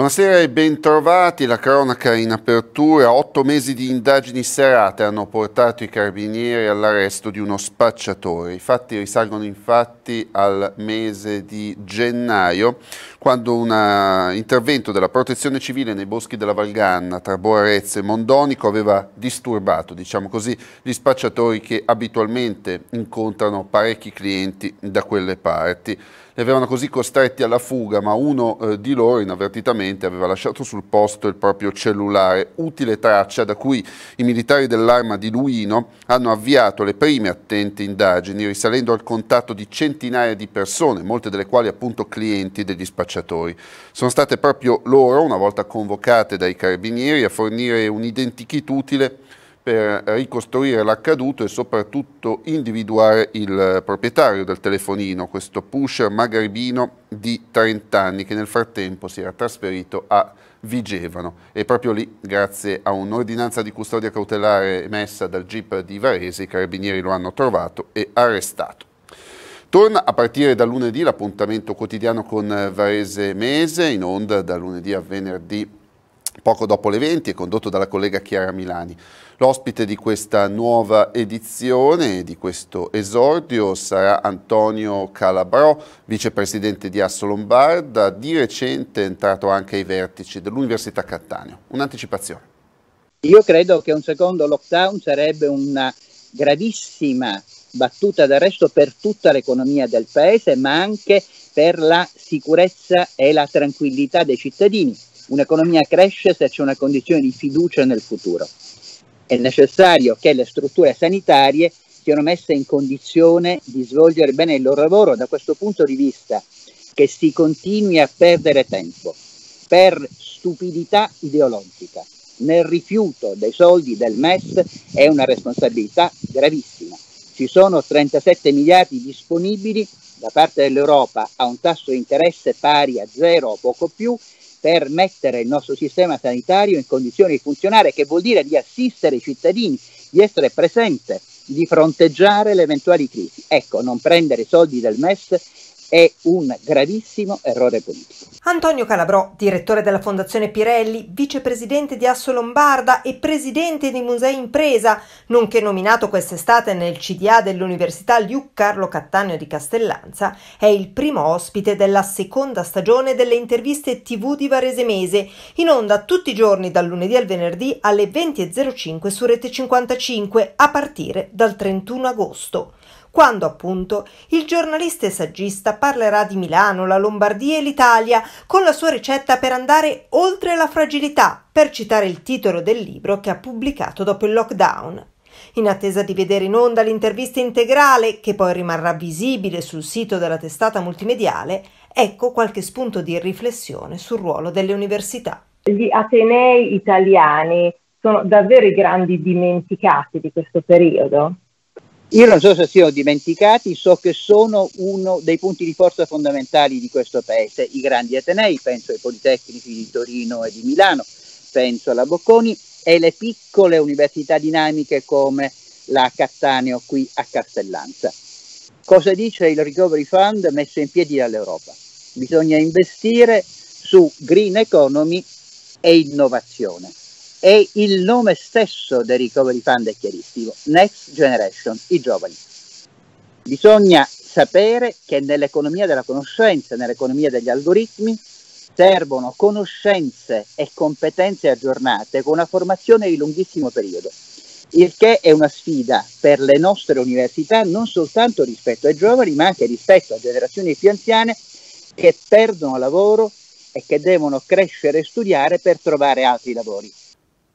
Buonasera e bentrovati. La cronaca in apertura. Otto mesi di indagini serate hanno portato i carabinieri all'arresto di uno spacciatore. I fatti risalgono infatti al mese di gennaio, quando un eh, intervento della protezione civile nei boschi della Valganna tra Boarezze e Mondonico aveva disturbato, diciamo così, gli spacciatori che abitualmente incontrano parecchi clienti da quelle parti. Li avevano così costretti alla fuga, ma uno eh, di loro inavvertitamente aveva lasciato sul posto il proprio cellulare, utile traccia da cui i militari dell'arma di Luino hanno avviato le prime attente indagini, risalendo al contatto di centinaia di persone, molte delle quali appunto clienti degli spacciatori. Sono state proprio loro, una volta convocate dai carabinieri, a fornire un identikit utile per ricostruire l'accaduto e soprattutto individuare il eh, proprietario del telefonino, questo pusher magrebino di 30 anni che nel frattempo si era trasferito a Vigevano e proprio lì, grazie a un'ordinanza di custodia cautelare emessa dal GIP di Varese, i carabinieri lo hanno trovato e arrestato. Torna a partire da lunedì l'appuntamento quotidiano con eh, Varese Mese, in onda da lunedì a venerdì poco dopo le 20 e condotto dalla collega Chiara Milani. L'ospite di questa nuova edizione, di questo esordio, sarà Antonio Calabrò, vicepresidente di Asso Lombarda, di recente entrato anche ai vertici dell'Università Cattaneo. Un'anticipazione. Io credo che un secondo lockdown sarebbe una gravissima battuta d'arresto per tutta l'economia del paese, ma anche per la sicurezza e la tranquillità dei cittadini Un'economia cresce se c'è una condizione di fiducia nel futuro. È necessario che le strutture sanitarie siano messe in condizione di svolgere bene il loro lavoro da questo punto di vista, che si continui a perdere tempo per stupidità ideologica nel rifiuto dei soldi del MES è una responsabilità gravissima. Ci sono 37 miliardi disponibili da parte dell'Europa a un tasso di interesse pari a zero o poco più per mettere il nostro sistema sanitario in condizione di funzionare, che vuol dire di assistere i cittadini, di essere presente, di fronteggiare le eventuali crisi. Ecco, non prendere i soldi del MES è un gravissimo errore politico. Antonio Calabrò, direttore della Fondazione Pirelli, vicepresidente di Asso Lombarda e presidente di Musei Impresa, nonché nominato quest'estate nel CDA dell'Università Liu Carlo Cattaneo di Castellanza, è il primo ospite della seconda stagione delle interviste TV di Varese Mese, in onda tutti i giorni dal lunedì al venerdì alle 20.05 su Rete 55 a partire dal 31 agosto quando appunto il giornalista e saggista parlerà di Milano, la Lombardia e l'Italia con la sua ricetta per andare oltre la fragilità, per citare il titolo del libro che ha pubblicato dopo il lockdown. In attesa di vedere in onda l'intervista integrale, che poi rimarrà visibile sul sito della testata multimediale, ecco qualche spunto di riflessione sul ruolo delle università. Gli atenei italiani sono davvero i grandi dimenticati di questo periodo? Io non so se siano dimenticati, so che sono uno dei punti di forza fondamentali di questo paese, i grandi atenei, penso ai Politecnici di Torino e di Milano, penso alla Bocconi e le piccole università dinamiche come la Cattaneo qui a Castellanza. Cosa dice il Recovery Fund messo in piedi dall'Europa? Bisogna investire su green economy e innovazione e il nome stesso del Recovery Fund è chiarissimo, Next Generation, i giovani. Bisogna sapere che nell'economia della conoscenza, nell'economia degli algoritmi, servono conoscenze e competenze aggiornate con una formazione di lunghissimo periodo, il che è una sfida per le nostre università non soltanto rispetto ai giovani, ma anche rispetto a generazioni più anziane che perdono lavoro e che devono crescere e studiare per trovare altri lavori.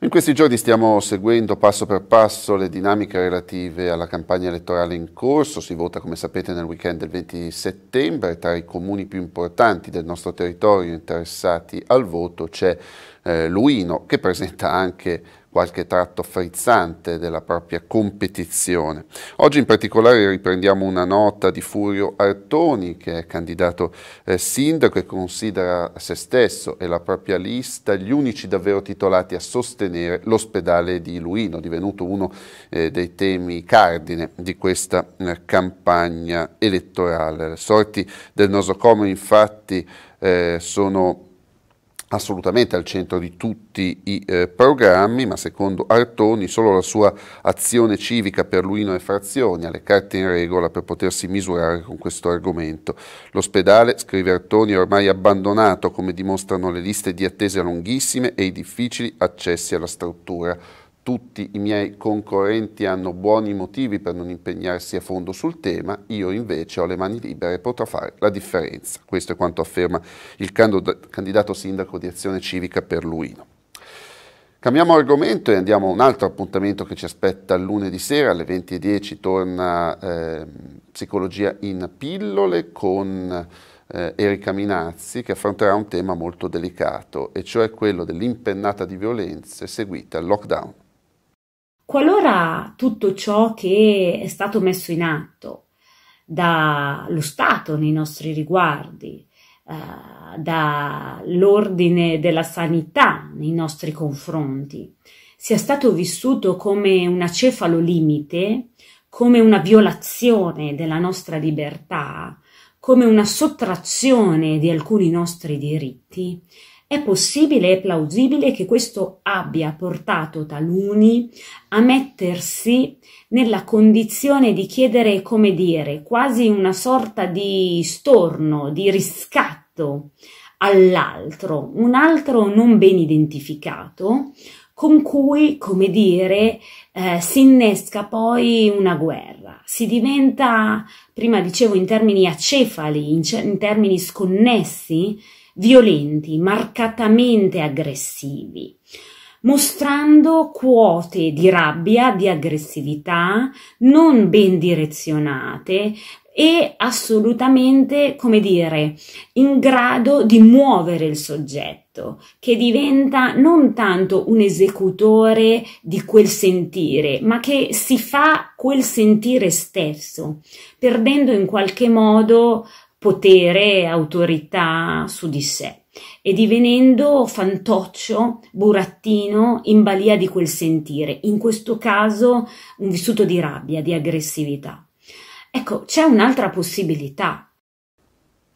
In questi giorni stiamo seguendo passo per passo le dinamiche relative alla campagna elettorale in corso, si vota come sapete nel weekend del 20 settembre, tra i comuni più importanti del nostro territorio interessati al voto c'è eh, Luino che presenta anche qualche tratto frizzante della propria competizione. Oggi in particolare riprendiamo una nota di Furio Artoni, che è candidato eh, sindaco e considera se stesso e la propria lista gli unici davvero titolati a sostenere l'ospedale di Luino, divenuto uno eh, dei temi cardine di questa eh, campagna elettorale. Le sorti del nosocomio infatti eh, sono assolutamente al centro di tutti i eh, programmi, ma secondo Artoni solo la sua azione civica per Luino e Frazioni ha le carte in regola per potersi misurare con questo argomento. L'ospedale, scrive Artoni, è ormai abbandonato come dimostrano le liste di attese lunghissime e i difficili accessi alla struttura tutti i miei concorrenti hanno buoni motivi per non impegnarsi a fondo sul tema, io invece ho le mani libere e potrò fare la differenza. Questo è quanto afferma il candidato sindaco di Azione Civica per Luino. Cambiamo argomento e andiamo a un altro appuntamento che ci aspetta lunedì sera alle 20.10 torna eh, Psicologia in pillole con eh, Erika Minazzi che affronterà un tema molto delicato e cioè quello dell'impennata di violenze seguita al lockdown. Qualora tutto ciò che è stato messo in atto dallo Stato nei nostri riguardi, eh, dall'ordine della sanità nei nostri confronti, sia stato vissuto come un cefalo limite, come una violazione della nostra libertà, come una sottrazione di alcuni nostri diritti, è possibile e plausibile che questo abbia portato taluni a mettersi nella condizione di chiedere, come dire, quasi una sorta di storno, di riscatto all'altro, un altro non ben identificato, con cui, come dire, eh, si innesca poi una guerra, si diventa, prima dicevo in termini acefali, in, in termini sconnessi, violenti, marcatamente aggressivi, mostrando quote di rabbia, di aggressività non ben direzionate e assolutamente, come dire, in grado di muovere il soggetto, che diventa non tanto un esecutore di quel sentire, ma che si fa quel sentire stesso, perdendo in qualche modo potere e autorità su di sé e divenendo fantoccio, burattino, in balia di quel sentire, in questo caso un vissuto di rabbia, di aggressività. Ecco, c'è un'altra possibilità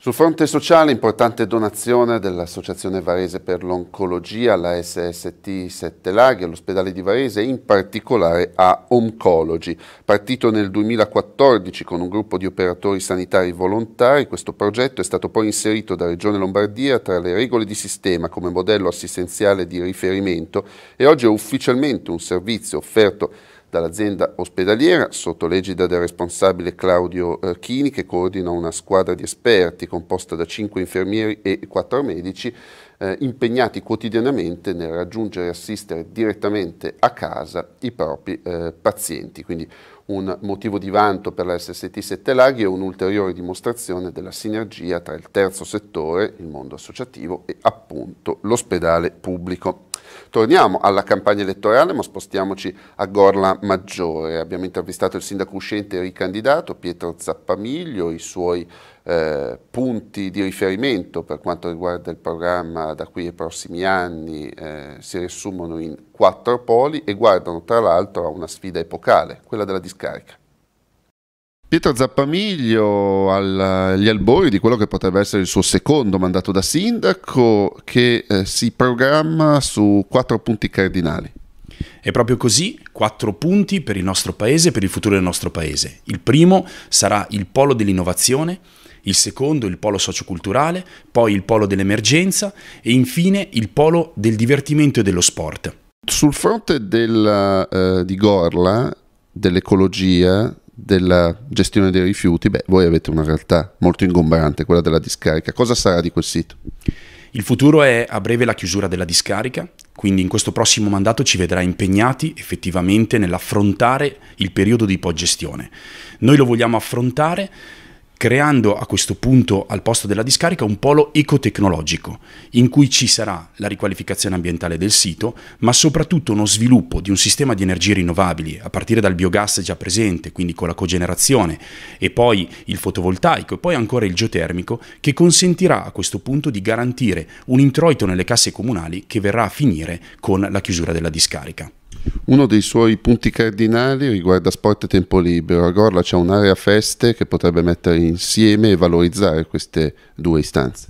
sul fronte sociale, importante donazione dell'Associazione Varese per l'Oncologia alla SST Sette Laghi, all'ospedale di Varese, e in particolare a Oncology. Partito nel 2014 con un gruppo di operatori sanitari volontari, questo progetto è stato poi inserito da Regione Lombardia tra le regole di sistema come modello assistenziale di riferimento e oggi è ufficialmente un servizio offerto dall'azienda ospedaliera sotto l'egida del responsabile Claudio eh, Chini che coordina una squadra di esperti composta da 5 infermieri e 4 medici eh, impegnati quotidianamente nel raggiungere e assistere direttamente a casa i propri eh, pazienti. Quindi un motivo di vanto per la SST Sette Laghi e un'ulteriore dimostrazione della sinergia tra il terzo settore, il mondo associativo e appunto l'ospedale pubblico. Torniamo alla campagna elettorale, ma spostiamoci a Gorla Maggiore. Abbiamo intervistato il sindaco uscente e ricandidato Pietro Zappamiglio, i suoi eh, punti di riferimento per quanto riguarda il programma da qui ai prossimi anni eh, si riassumono in quattro poli e guardano tra l'altro a una sfida epocale, quella della discarica. Pietro Zappamiglio agli albori di quello che potrebbe essere il suo secondo mandato da sindaco che eh, si programma su quattro punti cardinali. È proprio così, quattro punti per il nostro paese, per il futuro del nostro paese. Il primo sarà il polo dell'innovazione, il secondo il polo socioculturale, poi il polo dell'emergenza e infine il polo del divertimento e dello sport. Sul fronte della, eh, di Gorla, dell'ecologia, della gestione dei rifiuti, beh, voi avete una realtà molto ingombrante, quella della discarica. Cosa sarà di quel sito? Il futuro è a breve la chiusura della discarica, quindi in questo prossimo mandato ci vedrà impegnati effettivamente nell'affrontare il periodo di pogestione. Noi lo vogliamo affrontare creando a questo punto al posto della discarica un polo ecotecnologico in cui ci sarà la riqualificazione ambientale del sito, ma soprattutto uno sviluppo di un sistema di energie rinnovabili a partire dal biogas già presente, quindi con la cogenerazione e poi il fotovoltaico e poi ancora il geotermico che consentirà a questo punto di garantire un introito nelle casse comunali che verrà a finire con la chiusura della discarica. Uno dei suoi punti cardinali riguarda sport e tempo libero. A Gorla c'è un'area feste che potrebbe mettere insieme e valorizzare queste due istanze.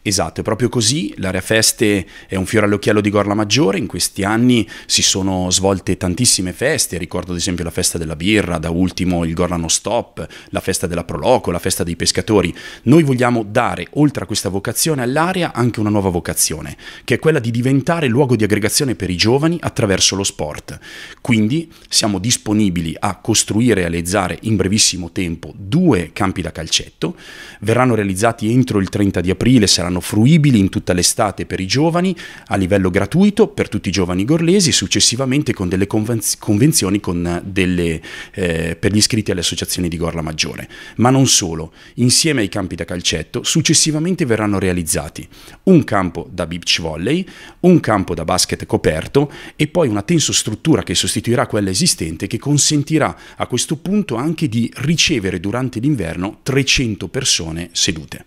Esatto, è proprio così. L'area feste è un fiore all'occhiello di Gorla Maggiore. In questi anni si sono svolte tantissime feste. Ricordo ad esempio la festa della birra, da ultimo il Gorla No Stop, la festa della Proloco, la festa dei pescatori. Noi vogliamo dare, oltre a questa vocazione all'area, anche una nuova vocazione, che è quella di diventare luogo di aggregazione per i giovani attraverso lo sport. Quindi siamo disponibili a costruire e realizzare in brevissimo tempo due campi da calcetto. Verranno realizzati entro il 30 di aprile, saranno saranno fruibili in tutta l'estate per i giovani a livello gratuito per tutti i giovani gorlesi successivamente con delle convenzioni con eh, delle, eh, per gli iscritti alle associazioni di Gorla Maggiore. Ma non solo, insieme ai campi da calcetto successivamente verranno realizzati un campo da beach volley, un campo da basket coperto e poi una tensostruttura che sostituirà quella esistente che consentirà a questo punto anche di ricevere durante l'inverno 300 persone sedute.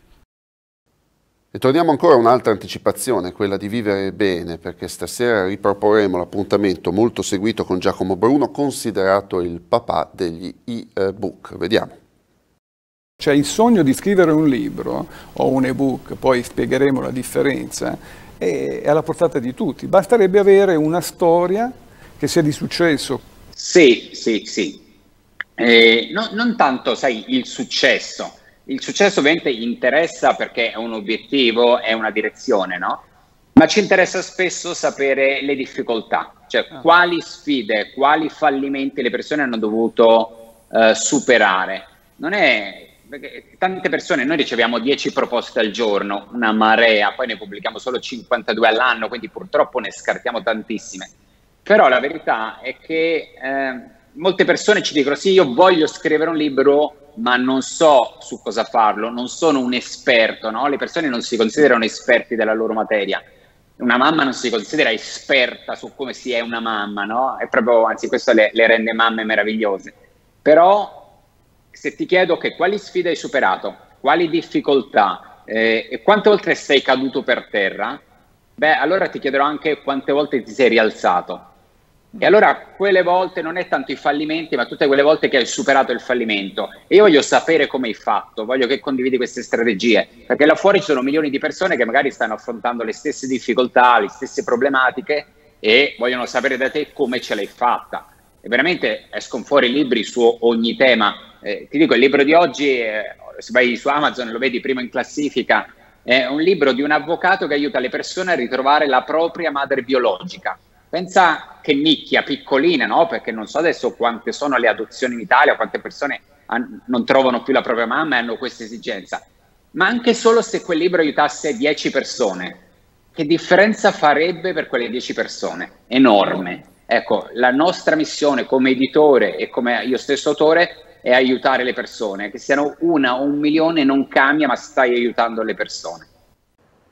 E torniamo ancora a un'altra anticipazione, quella di vivere bene, perché stasera riproporremo l'appuntamento molto seguito con Giacomo Bruno, considerato il papà degli e-book. Vediamo. C'è il sogno di scrivere un libro o un ebook, poi spiegheremo la differenza, è alla portata di tutti. Basterebbe avere una storia che sia di successo. Sì, sì, sì. Eh, no, non tanto, sai, il successo, il successo ovviamente interessa perché è un obiettivo, è una direzione, no? Ma ci interessa spesso sapere le difficoltà, cioè ah. quali sfide, quali fallimenti le persone hanno dovuto eh, superare. Non è perché tante persone, noi riceviamo 10 proposte al giorno, una marea, poi ne pubblichiamo solo 52 all'anno, quindi purtroppo ne scartiamo tantissime. Però la verità è che eh, molte persone ci dicono sì, io voglio scrivere un libro, ma non so su cosa farlo, non sono un esperto, no? Le persone non si considerano esperti della loro materia. Una mamma non si considera esperta su come si è una mamma, no? È proprio, anzi, questo le, le rende mamme meravigliose. Però se ti chiedo che quali sfide hai superato, quali difficoltà eh, e quante volte sei caduto per terra, beh, allora ti chiederò anche quante volte ti sei rialzato e allora quelle volte non è tanto i fallimenti, ma tutte quelle volte che hai superato il fallimento. E io voglio sapere come hai fatto, voglio che condividi queste strategie, perché là fuori ci sono milioni di persone che magari stanno affrontando le stesse difficoltà, le stesse problematiche e vogliono sapere da te come ce l'hai fatta. E veramente escono fuori libri su ogni tema. Eh, ti dico, il libro di oggi, eh, se vai su Amazon lo vedi prima in classifica, è un libro di un avvocato che aiuta le persone a ritrovare la propria madre biologica Pensa che nicchia piccolina, no? Perché non so adesso quante sono le adozioni in Italia, quante persone han- non trovano più la propria mamma e hanno questa esigenza. Ma anche solo se quel libro aiutasse 10 persone, che differenza farebbe per quelle 10 persone? Enorme. Ecco, la nostra missione come editore e come io stesso autore è aiutare le persone, che siano una o un milione non cambia, ma stai aiutando le persone.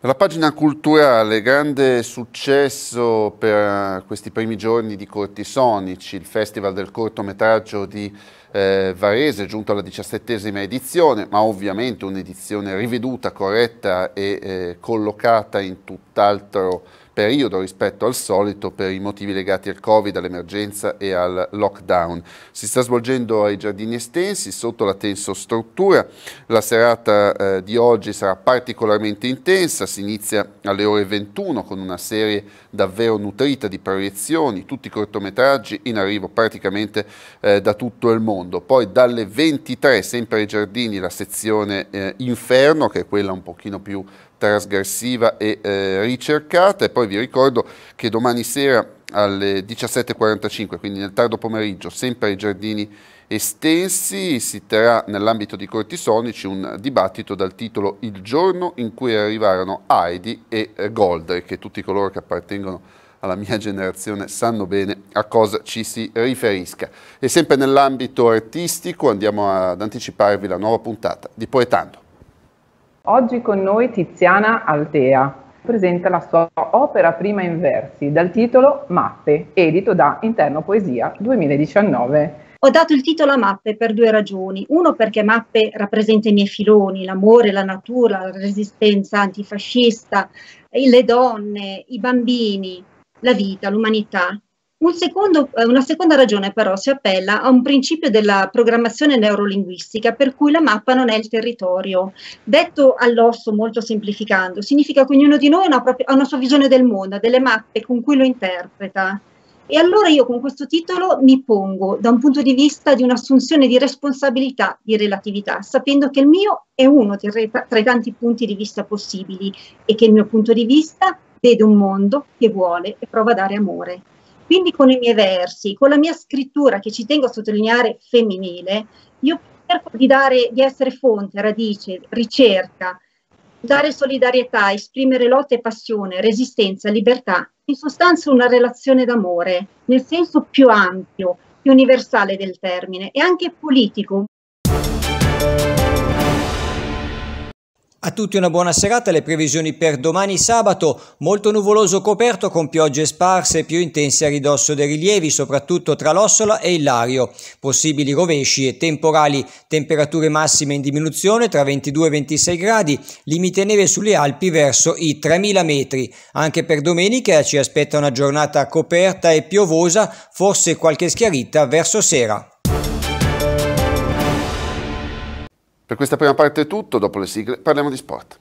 La pagina culturale, grande successo per eh, questi primi giorni di Cortisonici, il Festival del cortometraggio di eh, Varese, giunto alla diciassettesima edizione, ma ovviamente un'edizione riveduta, corretta e eh, collocata in tutt'altro periodo rispetto al solito per i motivi legati al Covid, all'emergenza e al lockdown. Si sta svolgendo ai giardini estensi sotto la struttura. La serata eh, di oggi sarà particolarmente intensa, si inizia alle ore 21 con una serie davvero nutrita di proiezioni, tutti i cortometraggi in arrivo praticamente eh, da tutto il mondo. Poi dalle 23 sempre ai giardini la sezione eh, Inferno che è quella un pochino più trasgressiva e eh, ricercata e poi vi ricordo che domani sera alle 17.45, quindi nel tardo pomeriggio, sempre ai giardini estensi, si terrà nell'ambito di Cortisonici un dibattito dal titolo Il giorno in cui arrivarono Heidi e eh, Goldre, che tutti coloro che appartengono alla mia generazione sanno bene a cosa ci si riferisca. E sempre nell'ambito artistico andiamo ad anticiparvi la nuova puntata di Poetando. Oggi con noi Tiziana Altea presenta la sua opera prima in versi dal titolo Mappe, edito da Interno Poesia 2019. Ho dato il titolo a Mappe per due ragioni. Uno perché Mappe rappresenta i miei filoni, l'amore, la natura, la resistenza antifascista, le donne, i bambini, la vita, l'umanità un secondo, eh, una seconda ragione però si appella a un principio della programmazione neurolinguistica per cui la mappa non è il territorio. Detto all'osso molto semplificando, significa che ognuno di noi ha una, propria, ha una sua visione del mondo, ha delle mappe con cui lo interpreta. E allora io con questo titolo mi pongo da un punto di vista di un'assunzione di responsabilità, di relatività, sapendo che il mio è uno tra i tanti punti di vista possibili e che il mio punto di vista vede un mondo che vuole e prova a dare amore. Quindi con i miei versi, con la mia scrittura, che ci tengo a sottolineare femminile, io cerco di, dare, di essere fonte, radice, ricerca, dare solidarietà, esprimere lotta e passione, resistenza, libertà, in sostanza una relazione d'amore, nel senso più ampio, più universale del termine e anche politico. A tutti una buona serata, le previsioni per domani sabato, molto nuvoloso coperto con piogge sparse più intense a ridosso dei rilievi, soprattutto tra l'Ossola e il Lario, possibili rovesci e temporali, temperature massime in diminuzione tra 22 e 26 gradi, limite neve sulle Alpi verso i 3000 metri. Anche per domenica ci aspetta una giornata coperta e piovosa, forse qualche schiarita verso sera. Per questa prima parte è tutto, dopo le sigle parliamo di sport.